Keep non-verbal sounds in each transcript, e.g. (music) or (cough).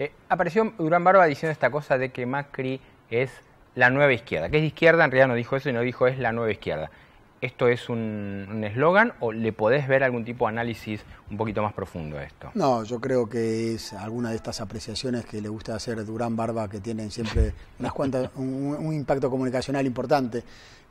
Eh, apareció Durán Barba diciendo esta cosa de que Macri es la nueva izquierda. que es izquierda? En realidad no dijo eso, y no dijo es la nueva izquierda. ¿Esto es un eslogan o le podés ver algún tipo de análisis un poquito más profundo a esto? No, yo creo que es alguna de estas apreciaciones que le gusta hacer Durán Barba, que tienen siempre unas cuantas, un, impacto comunicacional importante.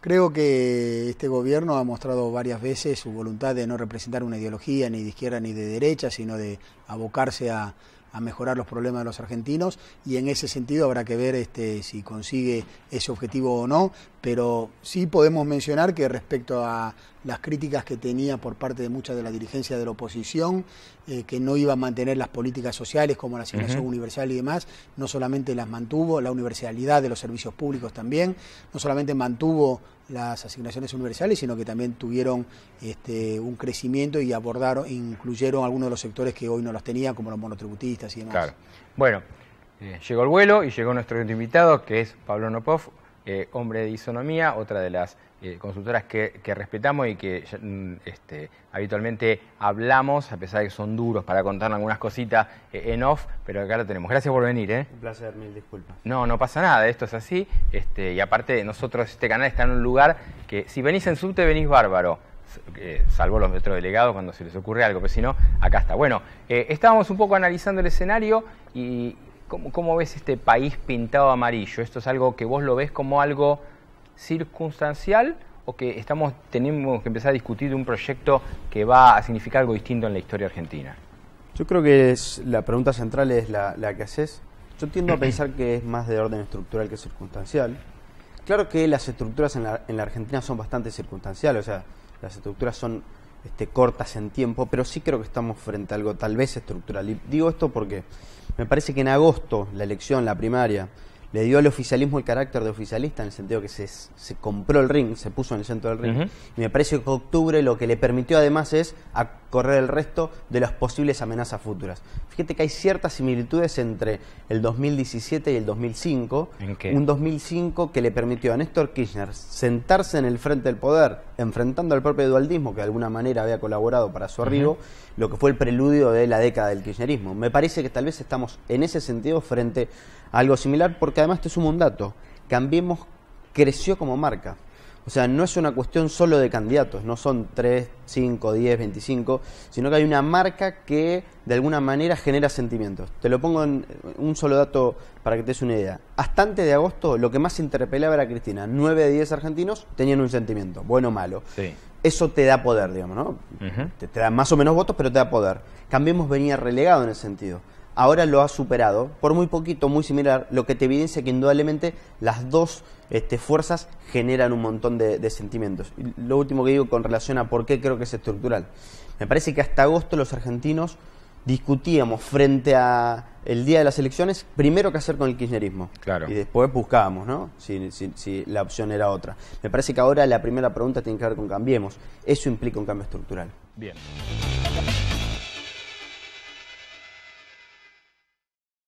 Creo que este gobierno ha mostrado varias veces su voluntad de no representar una ideología ni de izquierda ni de derecha, sino de abocarse a a mejorar los problemas de los argentinos y en ese sentido habrá que ver este, si consigue ese objetivo o no, pero sí podemos mencionar que respecto a las críticas que tenía por parte de mucha de la dirigencia de la oposición, eh, que no iba a mantener las políticas sociales como la asignación universal y demás, no solamente las mantuvo, la universalidad de los servicios públicos también, no solamente mantuvo las asignaciones universales, sino que también tuvieron este, un crecimiento y abordaron, incluyeron algunos de los sectores que hoy no los tenían, como los monotributistas y demás. Bueno, eh, llegó el vuelo y llegó nuestro invitado, que es Pablo Nopov, eh, hombre de isonomía, otra de las eh, consultoras que, respetamos y que mm, este, habitualmente hablamos, a pesar de que son duros para contar algunas cositas eh, en off, pero acá lo tenemos. Gracias por venir. Un placer, mil disculpas. No, no pasa nada, esto es así. Este, y aparte, nosotros, este canal está en un lugar que si venís en subte, venís bárbaro. salvo los metros delegados cuando se les ocurre algo, pero si no, acá está. Bueno, estábamos un poco analizando el escenario y ¿Cómo, ves este país pintado amarillo? ¿Esto es algo que vos lo ves como algo circunstancial o que estamos, tenemos que empezar a discutir de un proyecto que va a significar algo distinto en la historia argentina? Yo creo que la pregunta central es la, que haces. Yo tiendo a (clears throat) pensar que es más de orden estructural que circunstancial. Claro que las estructuras en la, Argentina son bastante circunstanciales, o sea, las estructuras son este, cortas en tiempo, pero sí creo que estamos frente a algo tal vez estructural. Y digo esto porque me parece que en agosto la elección, la primaria, le dio al oficialismo el carácter de oficialista en el sentido que se, compró el ring, se puso en el centro del ring. Y me parece que octubre lo que le permitió además es correr el resto de las posibles amenazas futuras. Fíjate que hay ciertas similitudes entre el 2017 y el 2005. Un 2005 que le permitió a Néstor Kirchner sentarse en el frente del poder, enfrentando al propio dualdismo que de alguna manera había colaborado para su arribo, lo que fue el preludio de la década del kirchnerismo. Me parece que tal vez estamos en ese sentido frente a algo similar, porque además te sumo un dato. Cambiemos creció como marca. O sea, no es una cuestión solo de candidatos, no son 3, 5, 10, 25, sino que hay una marca que de alguna manera genera sentimientos. Te lo pongo en eh, un solo dato para que te des una idea. Hasta antes de agosto, lo que más interpelaba era Cristina. 9 de 10 argentinos tenían un sentimiento, bueno o malo. Eso te da poder, digamos, ¿no? te, te da más o menos votos, pero te da poder. Cambiemos venía relegado en ese sentido ahora lo ha superado por muy poquito, muy similar, lo que te evidencia que indudablemente las dos este, fuerzas generan un montón de, sentimientos. lo último que digo con relación a por qué creo que es estructural. Me parece que hasta agosto los argentinos discutíamos frente a el día de las elecciones primero qué hacer con el kirchnerismo claro. y después buscábamos no si, la opción era otra me parece que ahora la primera pregunta tiene que ver con cambiemos eso implica un cambio estructural bien